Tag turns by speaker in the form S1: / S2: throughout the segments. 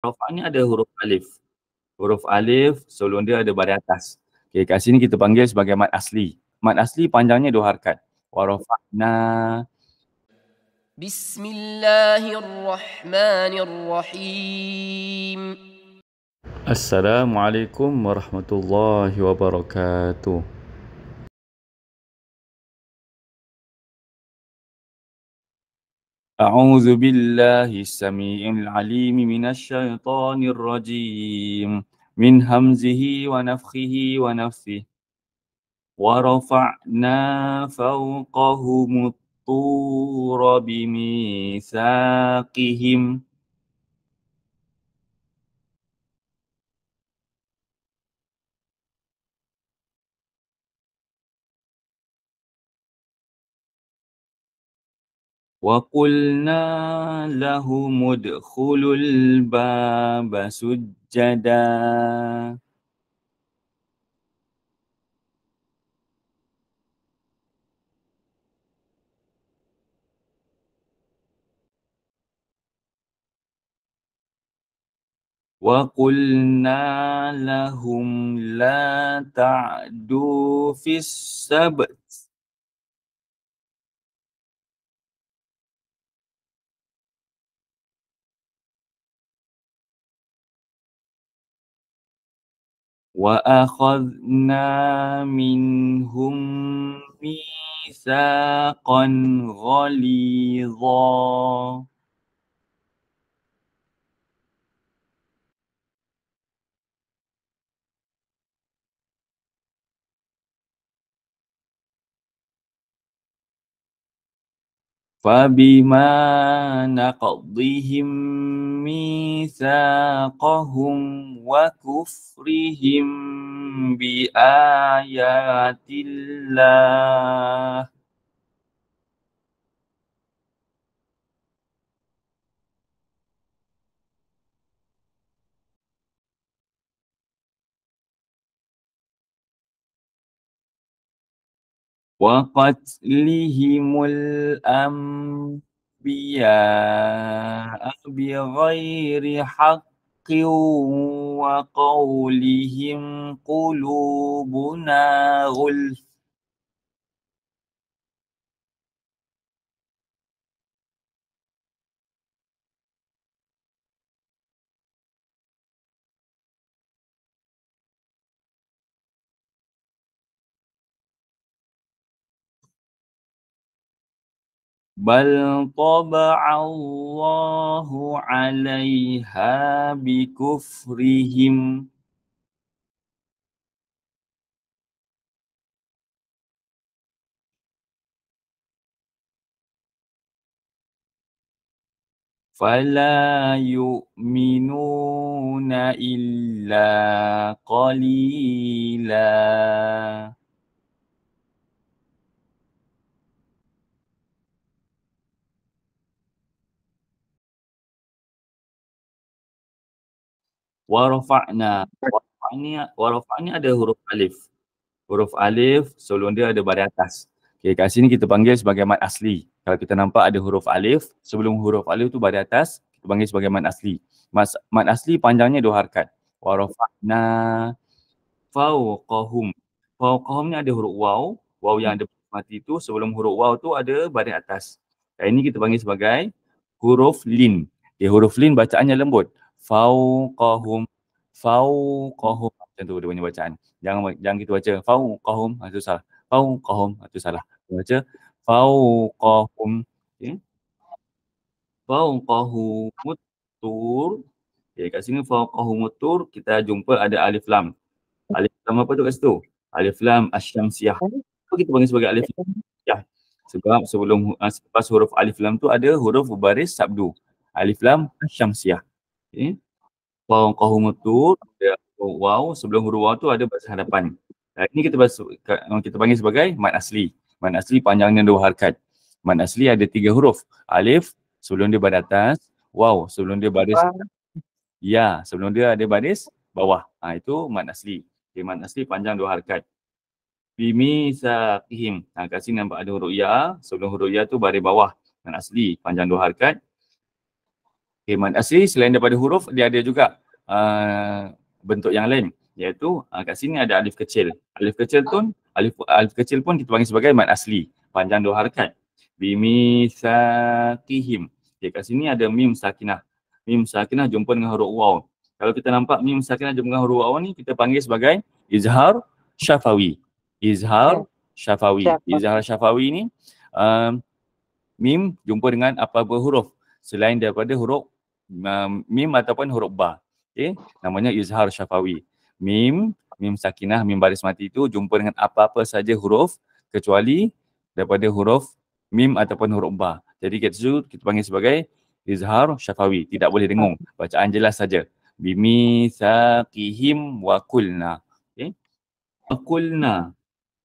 S1: rafa ni ada huruf alif. Huruf alif sebelum dia ada baris atas. Okay, kat sini kita panggil sebagai mat asli. Mat asli panjangnya dua harkat. Wa rafa'na Bismillahirrahmanirrahim. Assalamualaikum warahmatullahi wabarakatuh. أعوذ بالله السميع العليم من الشيطان الرجيم من همزه ونفخه ونفثه ورفعنا فوقهم الطور بميثاقهم وقلنا لهم ادخلوا الباب سجدا وقلنا لهم لا تعدوا في السبت وأخذنا منهم ميثاقا غليظا فبما نقضهم ميثاقهم وكفرهم بآيات الله وقتلهم الأنبياء بغير حق وقولهم قلوبنا غلف بل طبع الله عليها بكفرهم فلا يؤمنون إلا قليلاً wa rafa'na wa rafa'ni ada huruf alif huruf alif sebelum dia ada baris atas Okay, kat sini kita panggil sebagai mad asli kalau kita nampak ada huruf alif sebelum huruf alif tu baris atas kita panggil sebagai mad asli mad, mad asli panjangnya dua harakat wa rafa'na fawqahum fawqahum ni ada huruf waw waw yang ada mati tu sebelum huruf waw tu ada baris atas dan ini kita panggil sebagai huruf lin dia huruf lin bacaannya lembut fauqahum fauqahum macam tu dia punya bacaan jangan jangan kita baca fauqahum itu ah, salah fauqahum itu ah, salah kita baca fauqahum okey fauqahum tur okey kat sini fauqahum tur kita jumpa ada alif lam alif lam apa tu kat situ alif lam asyamsiah apa kita panggil sebagai alif lam ya sebab sebelum selepas ah, huruf alif lam tu ada huruf baris sabdu alif lam asyamsiah. Okay. Wow, kau tu, wow, sebelum huruf wow tu ada bahasa hadapan. Uh, ini kita masuk, kita panggil sebagai mad asli. Mad asli panjangnya dua harkat. Mad asli ada tiga huruf. Alif, sebelum dia berada atas. Wow, sebelum dia baris. Ya, sebelum dia ada baris, bawah. Ha, itu mad asli. Okay, mad asli panjang dua harkat. Bimi sakihim. Ha, kat sini nampak ada huruf ya. Sebelum huruf ya tu baris bawah. Mad asli panjang dua harkat himan asli selain daripada huruf dia ada juga uh, bentuk yang lain iaitu uh, kat sini ada alif kecil. Alif kecil pun, alif alif kecil pun kita panggil sebagai mad asli panjang dua harakat. Bimi sakihim. Ya kat sini ada mim sakinah. Mim sakinah jumpa dengan huruf waw. Kalau kita nampak mim sakinah jumpa dengan huruf waw ni kita panggil sebagai izhar syafawi. Izhar syafawi. Izhar syafawi ni um, mim jumpa dengan apa-apa huruf selain daripada huruf mim ataupun huruf ba. okey? Namanya Izhar Syafawi. Mim, mim sakinah, mim baris mati itu jumpa dengan apa-apa saja huruf kecuali daripada huruf mim ataupun huruf ba. Jadi kita kita panggil sebagai Izhar Syafawi. Tidak boleh dengung. Bacaan jelas saja. Bimi saqihim wa kulna. Okay. Wa kulna.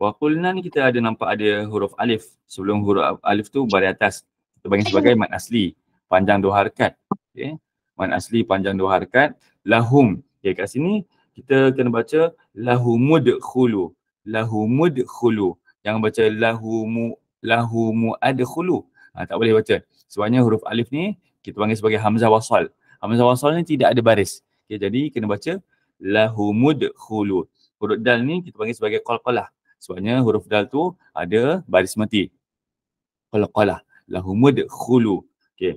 S1: Wa kulna ni kita ada nampak ada huruf alif. Sebelum huruf alif tu baris atas. Kita panggil sebagai mat asli. Panjang dua harikat okey man asli panjang dua harakat lahum okey kat sini kita kena baca lahumud khulu lahumud khulu jangan baca lahumu lahumu adkhulu ha, tak boleh baca sebabnya huruf alif ni kita panggil sebagai hamzah wasal hamzah wasal ni tidak ada baris okey jadi kena baca lahumud khulu huruf dal ni kita panggil sebagai qalqalah sebabnya huruf dal tu ada baris mati qalqalah lahumud khulu Okay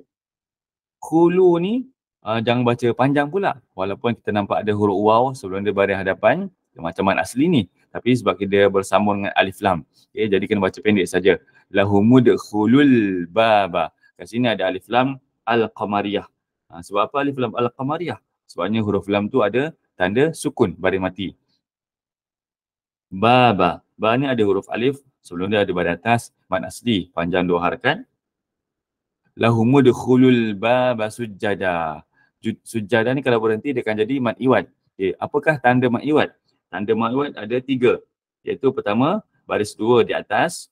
S1: kulu ni uh, jangan baca panjang pula walaupun kita nampak ada huruf waw sebelum dia baris hadapan macam mana asli ni tapi sebab dia bersambung dengan alif lam okay, jadi kena baca pendek saja lahumud khulul baba kat sini ada alif lam al-qamariyah uh, sebab apa alif lam al-qamariyah sebabnya huruf lam tu ada tanda sukun baris mati baba ba ni ada huruf alif sebelum dia ada baris atas mat asli panjang dua harakan lahumu dukhulul baba sujada. Sujada ni kalau berhenti dia akan jadi mad iwat. Okay. Eh, apakah tanda mad iwat? Tanda mad iwat ada tiga. Iaitu pertama, baris dua di atas.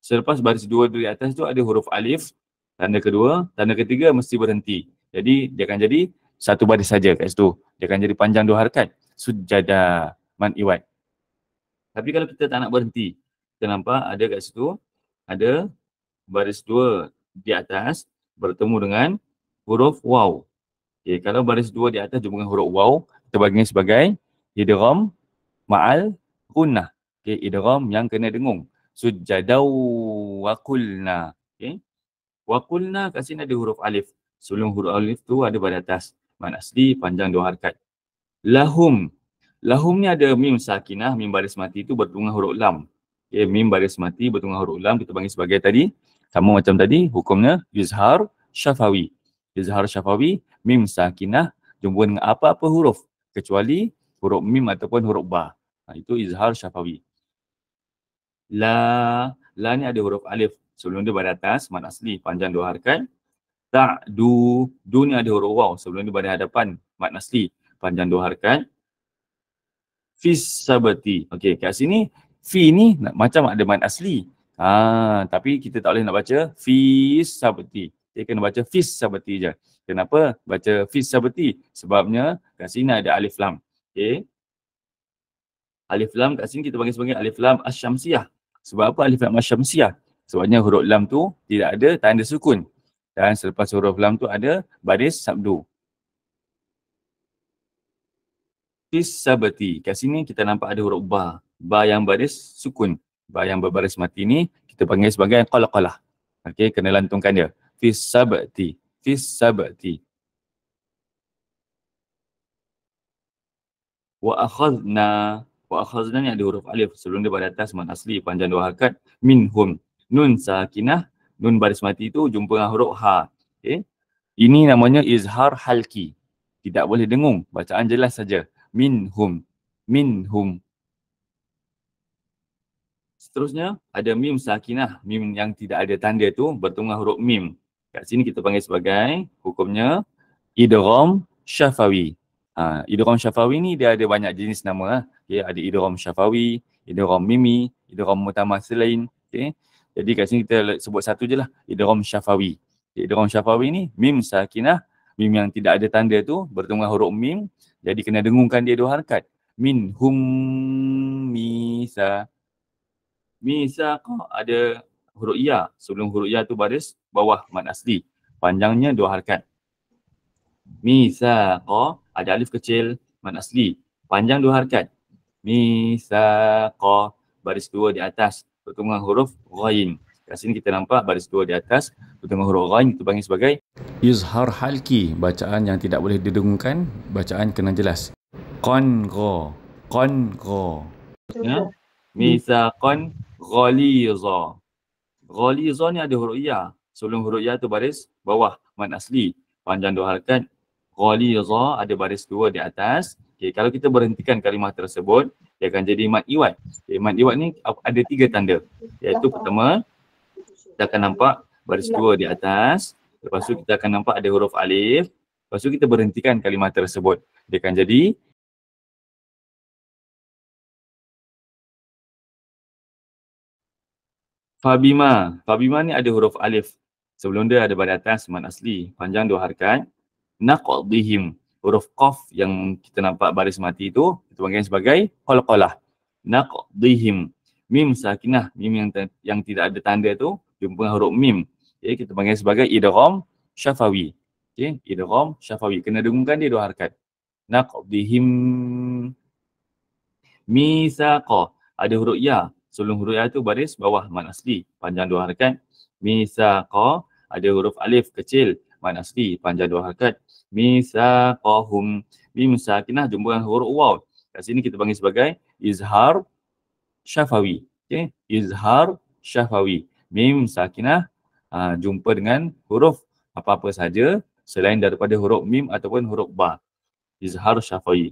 S1: Selepas baris dua di atas tu ada huruf alif. Tanda kedua, tanda ketiga mesti berhenti. Jadi dia akan jadi satu baris saja kat situ. Dia akan jadi panjang dua harakat. Sujada mad iwat. Tapi kalau kita tak nak berhenti, kita nampak ada kat situ ada baris dua di atas bertemu dengan huruf waw. Okay, kalau baris dua di atas jumpa dengan huruf waw, kita bagi sebagai idram ma'al kunnah. Okay, idram yang kena dengung. Sujadaw wakulna. Okay. Wakulna kat sini ada huruf alif. Sebelum huruf alif tu ada pada atas. Man asli panjang dua harkat. Lahum. Lahum ni ada mim sakinah, mim baris mati tu bertunggah huruf lam. Okay, mim baris mati bertunggah huruf lam kita panggil sebagai tadi sama macam tadi, hukumnya Yuzhar Syafawi. Yuzhar Syafawi, Mim Sakinah, jumpa dengan apa-apa huruf. Kecuali huruf Mim ataupun huruf Ba. Ha, itu Yuzhar Syafawi. La, La ni ada huruf Alif. Sebelum dia pada atas, mat asli, panjang dua harikan. Tak, Du, Du ni ada huruf Waw. Sebelum dia pada hadapan, mat asli, panjang dua harikan. Fis Sabati. Okey, kat sini, Fi ni macam ada mat asli. Ah, tapi kita tak boleh nak baca fis sabati. Dia kena baca fis sabati je. Kenapa baca fis sabati? Sebabnya kat sini ada alif lam. Okey. Alif lam kat sini kita panggil sebagai alif lam asyamsiah. Sebab apa alif lam asyamsiah? Sebabnya huruf lam tu tidak ada tanda sukun. Dan selepas huruf lam tu ada baris sabdu. Fis sabati. Kat sini kita nampak ada huruf ba. Ba yang baris sukun yang berbaris mati ni kita panggil sebagai qalqalah. Okey, kena lantungkan dia. Fis sabati. Fis sabati. Wa akhadna wa akhadna ni ada huruf alif sebelum dia pada atas man asli panjang dua harakat minhum nun sakinah nun baris mati tu jumpa dengan huruf ha. Okey. Ini namanya izhar halki. Tidak boleh dengung, bacaan jelas saja. Minhum minhum Seterusnya ada mim sakinah. Mim yang tidak ada tanda tu bertemu huruf mim. Kat sini kita panggil sebagai hukumnya idrom syafawi. Ha, idrom syafawi ni dia ada banyak jenis nama. Lah. Okay, ada idrom syafawi, idrom mimi, idrom mutamah lain. Okay. Jadi kat sini kita sebut satu je lah. Idrom syafawi. Okay, idrom syafawi ni mim sakinah. Mim yang tidak ada tanda tu bertemu huruf mim. Jadi kena dengungkan dia dua harkat. Min hummi sa misaqa ah, ada huruf ya sebelum huruf ya tu baris bawah mad asli panjangnya dua harakat misaqa ah, ada alif kecil mad asli panjang dua harakat misaqa ah, baris dua di atas pertemuan huruf ghain kat sini kita nampak baris dua di atas pertemuan huruf ghain itu panggil sebagai izhar halki bacaan yang tidak boleh didengungkan bacaan kena jelas qan qa qan qa ya? Misaqan ghaliza. Ghaliza ni ada huruf ya. Sebelum huruf ya tu baris bawah man asli. Panjang dua harakat. Ghaliza ada baris dua di atas. Okey, kalau kita berhentikan kalimah tersebut, dia akan jadi mat iwat. Okay, mat iwat ni ada tiga tanda. Iaitu pertama, kita akan nampak baris dua di atas. Lepas tu kita akan nampak ada huruf alif. Lepas tu kita berhentikan kalimah tersebut. Dia akan jadi Fabima. Fabima ni ada huruf alif. Sebelum dia ada baris atas sumat asli. Panjang dua harkat. Naqadihim. Huruf qaf yang kita nampak baris mati tu. Kita panggil sebagai qalqalah. Naqadihim. Mim sakinah. Mim yang, yang tidak ada tanda tu. Jumpa huruf mim. Okay, kita panggil sebagai idgham syafawi. Okay, idgham syafawi. Kena dengungkan dia dua harkat. Naqadihim. Misaqah. Ada huruf ya sulung huruf tu baris bawah mad asli panjang dua harakat misaqa ada huruf alif kecil mad asli panjang dua harakat misaqahum bim sakinah jumpa dengan huruf waw kat sini kita panggil sebagai izhar syafawi okey izhar syafawi mim sakinah aa, ha, jumpa dengan huruf apa-apa saja selain daripada huruf mim ataupun huruf ba izhar syafawi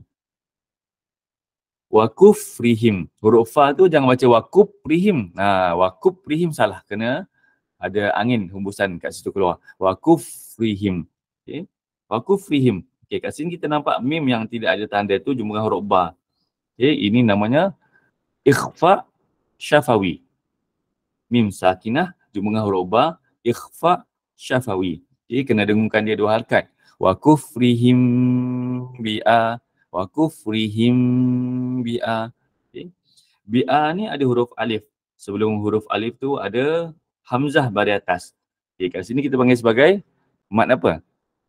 S1: wakuf rihim. Huruf fa tu jangan baca wakuf rihim. Ha, wakuf rihim salah kena ada angin hembusan kat situ keluar. Wakuf rihim. Okay. Wakuf rihim. Okay, kat sini kita nampak mim yang tidak ada tanda tu jumlah huruf ba. Okay, ini namanya ikhfa syafawi. Mim sakinah jumlah huruf ba ikhfa syafawi. Okay, kena dengungkan dia dua harkat. Wakuf rihim bi'a wa kufrihim bi'a okay. bi'a ni ada huruf alif sebelum huruf alif tu ada hamzah bari atas okay, kat sini kita panggil sebagai mat apa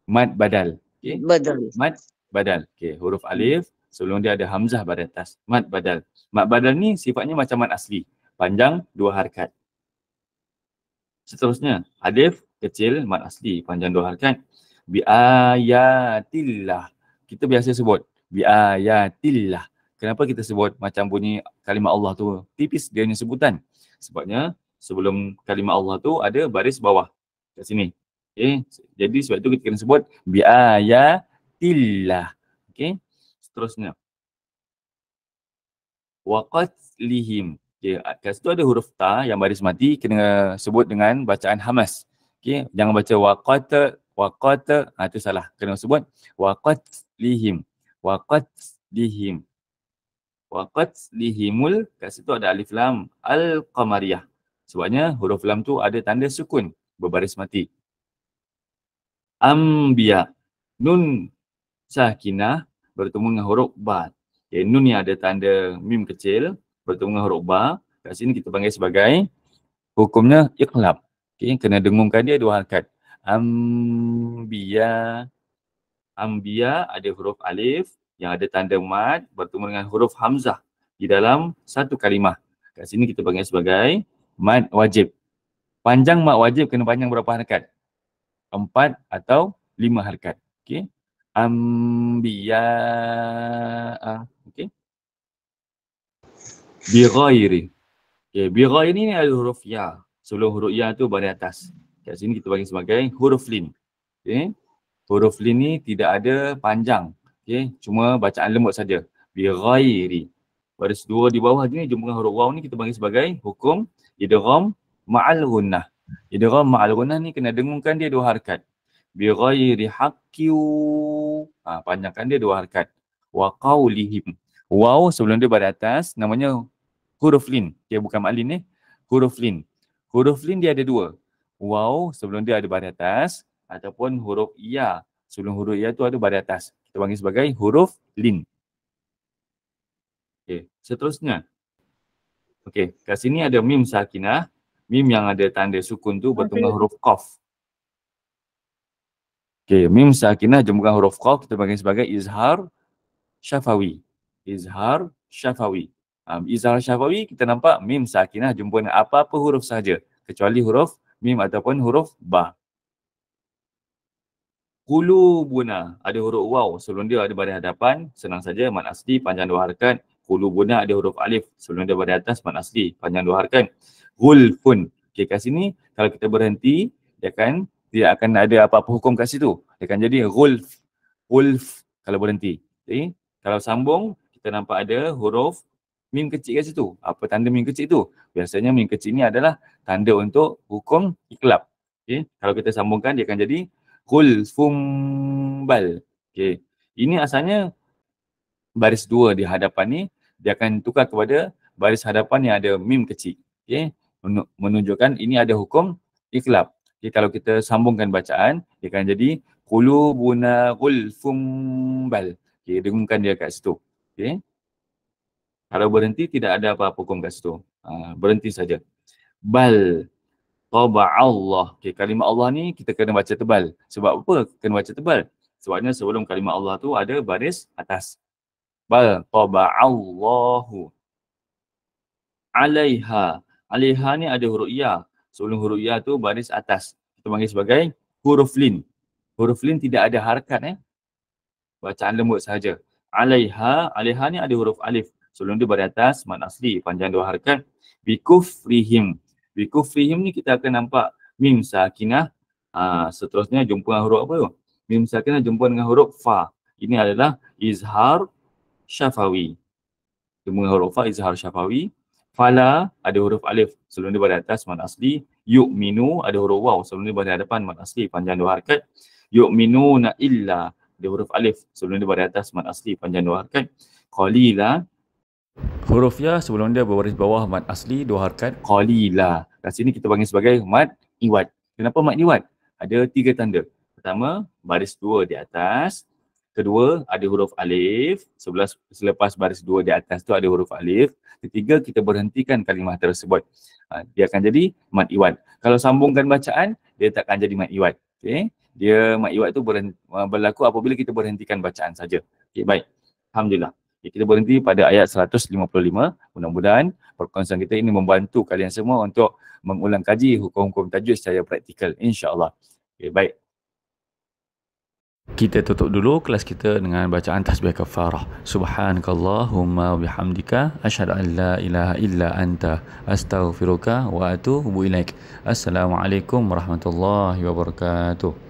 S1: Mat badal okay. badal mad badal okay, huruf alif sebelum dia ada hamzah bari atas Mat badal Mat badal ni sifatnya macam mad asli panjang dua harkat seterusnya alif kecil mat asli panjang dua harkat Bi'ayatillah kita biasa sebut biayatillah. Ah, Kenapa kita sebut macam bunyi kalimah Allah tu tipis dia punya sebutan? Sebabnya sebelum kalimah Allah tu ada baris bawah kat sini. Okay. Jadi sebab tu kita kena sebut biayatillah. Ah, okay. Seterusnya. Waqatlihim. Okay. Ah, kat situ ada huruf ta yang baris mati kena sebut dengan bacaan hamas. Okay. Jangan baca waqat waqat ha, tu salah. Kena sebut waqatlihim waqat lihim waqat lihimul kat situ ada alif lam al qamariyah sebabnya huruf lam tu ada tanda sukun berbaris mati ambia nun sakinah bertemu dengan huruf ba okay, nun ni ada tanda mim kecil bertemu dengan huruf ba kat sini kita panggil sebagai hukumnya iqlab okey kena dengungkan dia dua harakat ambia Ambiya ada huruf alif yang ada tanda mad bertemu dengan huruf hamzah di dalam satu kalimah. Kat sini kita panggil sebagai mad wajib. Panjang mad wajib kena panjang berapa harkat? Empat atau lima harkat. Okey. Ambiya. Ah, okey. Bighairi. Okey. Bighairi ni ada huruf ya. Sebelum huruf ya tu berada atas. Kat sini kita panggil sebagai huruf lin. Okey huruf lin ni tidak ada panjang. Okey, cuma bacaan lembut saja. Bi ghairi. Baris dua di bawah ni jumpa huruf waw ni kita panggil sebagai hukum idgham ma'al gunnah. Idgham ma'al gunnah ni kena dengungkan dia dua harakat. Bi ghairi haqqiu. Ha, panjangkan dia dua harakat. Wa qaulihim. Waw sebelum dia berada atas namanya huruf lin. Dia bukan ma'al ni eh. Huruf lin. Huruf lin dia ada dua. Waw sebelum dia ada baris atas ataupun huruf ya. Sebelum huruf ya tu ada baris atas. Kita panggil sebagai huruf lin. Okey, seterusnya. Okey, kat sini ada mim sakinah. Mim yang ada tanda sukun tu bertemu huruf qaf. Okey, mim sakinah jemukan huruf qaf kita panggil sebagai izhar syafawi. Izhar syafawi. Um, izhar syafawi kita nampak mim sakinah jemukan apa-apa huruf saja kecuali huruf mim ataupun huruf ba. Kulubuna. Ada huruf waw sebelum dia ada baris hadapan. Senang saja mat asli panjang dua harkat. Kulubuna ada huruf alif sebelum dia baris atas mat asli panjang dua harkat. Gulfun. Okey kat sini kalau kita berhenti dia akan dia akan ada apa-apa hukum kat situ. Dia akan jadi gulf. Gulf kalau berhenti. Okay. kalau sambung kita nampak ada huruf mim kecil kat situ. Apa tanda mim kecil tu? Biasanya mim kecil ni adalah tanda untuk hukum iklab. Okay. Kalau kita sambungkan dia akan jadi kul fumbal. okay. Ini asalnya baris dua di hadapan ni dia akan tukar kepada baris hadapan yang ada mim kecil. okay. Menunjukkan ini ada hukum ikhlab. Okey kalau kita sambungkan bacaan dia akan jadi qulubuna kul fumbal. okay. dengungkan dia kat situ. okay. Kalau berhenti tidak ada apa-apa hukum kat situ. Ha, berhenti saja. Bal taba Allah. Okey, kalimah Allah ni kita kena baca tebal. Sebab apa? Kena baca tebal. Sebabnya sebelum kalimah Allah tu ada baris atas. Bal taba Allahu. Alaiha. Alaiha ni ada huruf ya. Sebelum huruf ya tu baris atas. Kita panggil sebagai huruf lin. Huruf lin tidak ada harakat eh. Bacaan lembut saja. Alaiha. Alaiha ni ada huruf alif. Sebelum dia baris atas, man asli, panjang dua harakat. Bikufrihim. Rico Fahim ni kita akan nampak Mim Sakinah aa, ah, seterusnya jumpa dengan huruf apa tu? Mim Sakinah jumpa dengan huruf Fa. Ini adalah Izhar Syafawi. Jumpa dengan huruf Fa, Izhar Syafawi. Fala ada huruf alif sebelum dia pada atas mat asli. Yuk minu ada huruf waw sebelum dia pada hadapan mat asli panjang dua harikat. Yuk minu na illa ada huruf alif sebelum dia pada atas mat asli panjang dua harikat. Qalila Huruf ya sebelum dia berbaris bawah mat asli dua harkat qalila. Kat sini kita panggil sebagai mat iwat. Kenapa mat iwat? Ada tiga tanda. Pertama, baris dua di atas. Kedua, ada huruf alif. Sebelas, selepas baris dua di atas tu ada huruf alif. Ketiga, kita berhentikan kalimah tersebut. Ha, dia akan jadi mat iwat. Kalau sambungkan bacaan, dia takkan jadi mat iwat. Okay? Dia mat iwat tu berhenti, ha, berlaku apabila kita berhentikan bacaan saja. Okay, baik. Alhamdulillah. Okay, kita berhenti pada ayat 155. Mudah-mudahan perkongsian kita ini membantu kalian semua untuk mengulang kaji hukum-hukum tajwid secara praktikal insya-Allah. Okay, baik. Kita tutup dulu kelas kita dengan bacaan tasbih kafarah. Subhanakallahumma bihamdika asyhadu an la ilaha illa anta astaghfiruka wa atubu ilaik. Assalamualaikum warahmatullahi wabarakatuh.